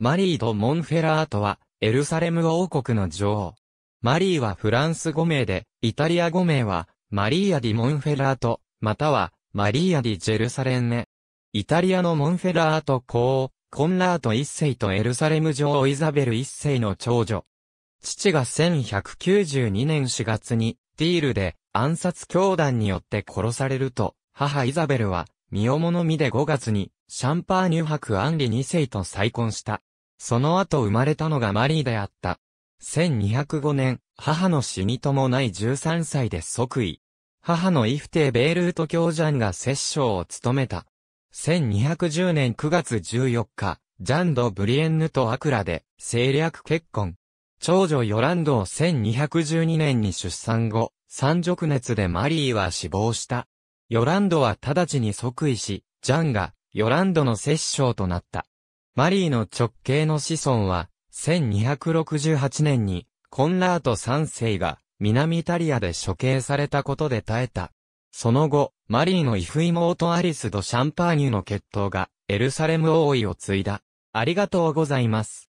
マリー・とモンフェラートは、エルサレム王国の女王。マリーはフランス語名で、イタリア語名は、マリーア・ディ・モンフェラート、または、マリーア・ディ・ジェルサレンネ。イタリアのモンフェラート公、コンラート一世とエルサレム女王イザベル一世の長女。父が1192年4月に、ティールで暗殺教団によって殺されると、母イザベルは、身をの身で5月に、シャンパーニュ博アンリ2世と再婚した。その後生まれたのがマリーであった。1205年、母の死に伴い13歳で即位。母のイフテー・ベールート教ジャンが摂政を務めた。1210年9月14日、ジャンド・ブリエンヌとアクラで政略結婚。長女ヨランドを1212年に出産後、三直熱でマリーは死亡した。ヨランドは直ちに即位し、ジャンがヨランドの摂政となった。マリーの直系の子孫は、1268年に、コンラート3世が、南イタリアで処刑されたことで耐えた。その後、マリーのイフ妹アリス・ド・シャンパーニュの血統が、エルサレム王位を継いだ。ありがとうございます。